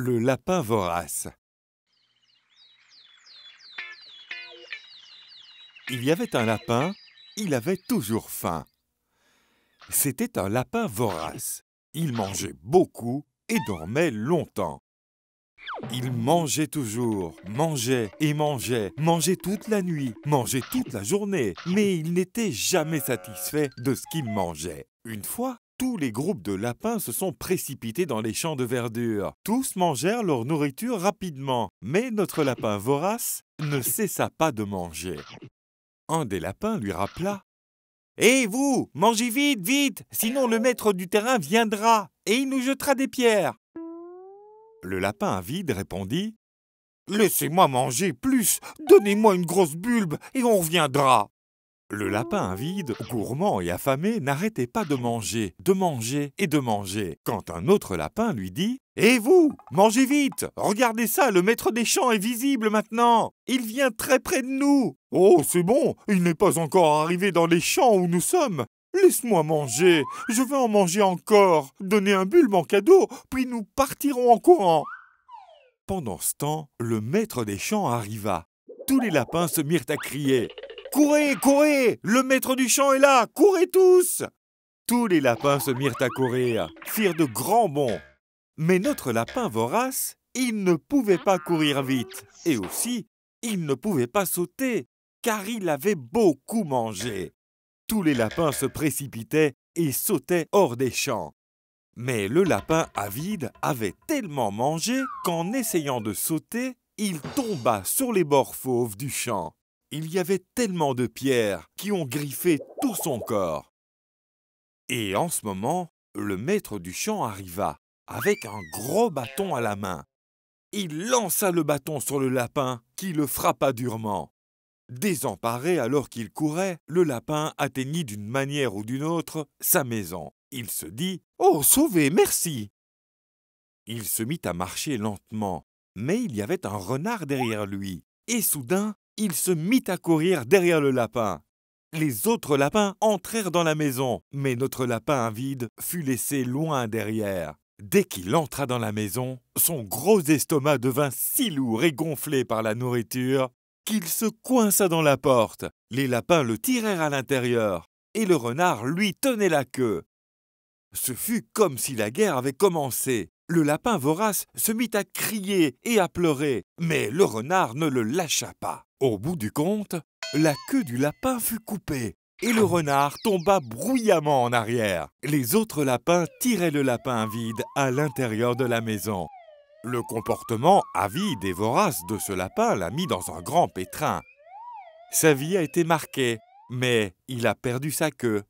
Le lapin vorace. Il y avait un lapin, il avait toujours faim. C'était un lapin vorace. Il mangeait beaucoup et dormait longtemps. Il mangeait toujours, mangeait et mangeait, mangeait toute la nuit, mangeait toute la journée, mais il n'était jamais satisfait de ce qu'il mangeait. Une fois, tous les groupes de lapins se sont précipités dans les champs de verdure. Tous mangèrent leur nourriture rapidement, mais notre lapin vorace ne cessa pas de manger. Un des lapins lui rappela Hé eh, vous, mangez vite, vite, sinon le maître du terrain viendra et il nous jetera des pierres. Le lapin avide répondit Laissez-moi manger plus, donnez-moi une grosse bulbe et on reviendra. Le lapin avide, gourmand et affamé, n'arrêtait pas de manger, de manger et de manger, quand un autre lapin lui dit Et eh vous, mangez vite Regardez ça, le maître des champs est visible maintenant Il vient très près de nous Oh, c'est bon, il n'est pas encore arrivé dans les champs où nous sommes Laisse-moi manger, je vais en manger encore, Donnez un bulbe en cadeau, puis nous partirons en courant. Pendant ce temps, le maître des champs arriva. Tous les lapins se mirent à crier Courez, courez Le maître du champ est là Courez tous Tous les lapins se mirent à courir, firent de grands bonds. Mais notre lapin vorace, il ne pouvait pas courir vite. Et aussi, il ne pouvait pas sauter, car il avait beaucoup mangé. Tous les lapins se précipitaient et sautaient hors des champs. Mais le lapin avide avait tellement mangé qu'en essayant de sauter, il tomba sur les bords fauves du champ il y avait tellement de pierres qui ont griffé tout son corps. Et en ce moment, le maître du champ arriva, avec un gros bâton à la main. Il lança le bâton sur le lapin, qui le frappa durement. Désemparé alors qu'il courait, le lapin atteignit d'une manière ou d'une autre sa maison. Il se dit Oh, sauvé, merci Il se mit à marcher lentement, mais il y avait un renard derrière lui, et soudain, il se mit à courir derrière le lapin. Les autres lapins entrèrent dans la maison, mais notre lapin vide fut laissé loin derrière. Dès qu'il entra dans la maison, son gros estomac devint si lourd et gonflé par la nourriture qu'il se coinça dans la porte. Les lapins le tirèrent à l'intérieur, et le renard lui tenait la queue. Ce fut comme si la guerre avait commencé. Le lapin vorace se mit à crier et à pleurer, mais le renard ne le lâcha pas. Au bout du compte, la queue du lapin fut coupée et le renard tomba bruyamment en arrière. Les autres lapins tiraient le lapin vide à l'intérieur de la maison. Le comportement avide et vorace de ce lapin l'a mis dans un grand pétrin. Sa vie a été marquée, mais il a perdu sa queue.